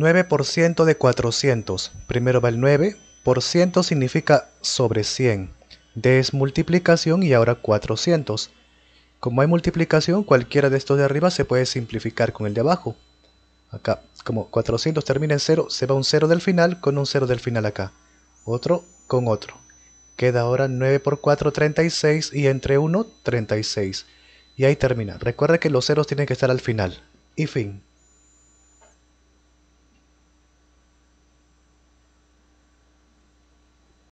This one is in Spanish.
9% de 400. Primero va el 9. Por ciento significa sobre 100. Desmultiplicación y ahora 400. Como hay multiplicación, cualquiera de estos de arriba se puede simplificar con el de abajo. Acá, como 400 termina en 0, se va un 0 del final con un 0 del final acá. Otro con otro. Queda ahora 9 por 4, 36 y entre 1, 36. Y ahí termina. Recuerda que los ceros tienen que estar al final. Y fin.